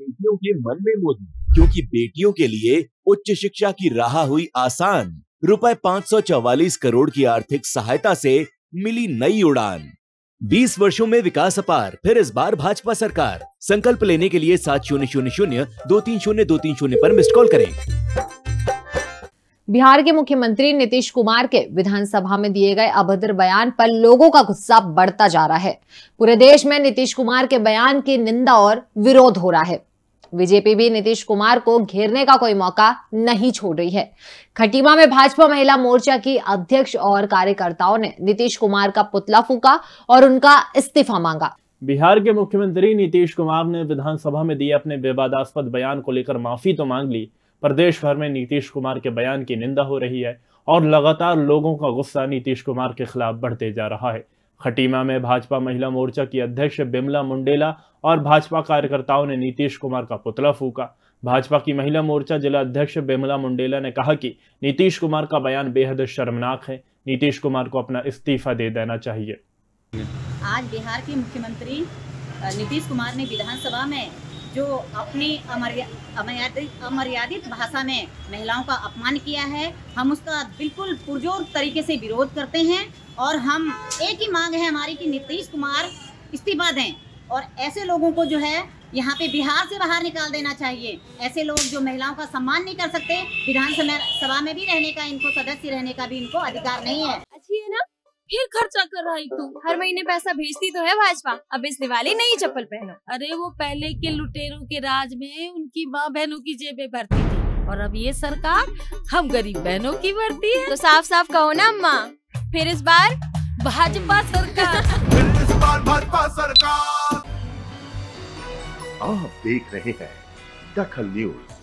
बेटियों के मन में मोदी क्योंकि बेटियों के लिए उच्च शिक्षा की राह हुई आसान रुपए 544 करोड़ की आर्थिक सहायता से मिली नई उड़ान 20 वर्षों में विकास अपार फिर इस बार भाजपा सरकार संकल्प लेने के लिए सात शून्य शून्य शून्य दो तीन शून्य दो तीन शून्य आरोप मिस्ड कॉल करें बिहार के मुख्यमंत्री नीतीश कुमार के विधानसभा में दिए गए अभद्र बयान पर लोगों का गुस्सा बढ़ता जा रहा है पूरे देश में नीतीश कुमार के बयान की निंदा और विरोध हो रहा है बीजेपी भी नीतीश कुमार को घेरने का कोई मौका नहीं छोड़ रही है खटीमा में भाजपा महिला मोर्चा की अध्यक्ष और कार्यकर्ताओं ने नीतीश कुमार का पुतला फूका और उनका इस्तीफा मांगा बिहार के मुख्यमंत्री नीतीश कुमार ने विधानसभा में दिए अपने विवादास्पद बयान को लेकर माफी तो मांग ली प्रदेश भर में नीतीश कुमार के बयान की निंदा हो रही है और लगातार लोगों का गुस्सा नीतीश कुमार के खिलाफ बढ़ते जा रहा है खटीमा में भाजपा महिला मोर्चा की अध्यक्ष बिमला मुंडेला और भाजपा कार्यकर्ताओं ने नीतीश कुमार का पुतला फूका भाजपा की महिला मोर्चा जिला अध्यक्ष बिमला मुंडेला ने कहा कि नीतीश कुमार का बयान बेहद शर्मनाक है नीतीश कुमार को अपना इस्तीफा दे देना चाहिए आज बिहार के मुख्यमंत्री नीतीश कुमार ने विधानसभा में जो अपनी अमर्यादित भाषा में महिलाओं का अपमान किया है हम उसका बिल्कुल पुरजोर तरीके से विरोध करते हैं और हम एक ही मांग है हमारी कि नीतीश कुमार इस्तीफा दें और ऐसे लोगों को जो है यहाँ पे बिहार से बाहर निकाल देना चाहिए ऐसे लोग जो महिलाओं का सम्मान नहीं कर सकते विधानसभा में भी रहने का इनको सदस्य रहने का भी इनको अधिकार नहीं है अच्छी है ना फिर खर्चा कर है तू हर महीने पैसा भेजती तो है भाजपा अब इस दिवाली नई चप्पल पहनो अरे वो पहले के लुटेरों के राज में उनकी माँ बहनों की जेबें भरती थी और अब ये सरकार हम गरीब बहनों की भरती है तो साफ साफ कहो ना अम्मा फिर इस बार भाजपा सरकार फिर इस बार भाजपा सरकार आप देख रहे हैं दखल न्यूज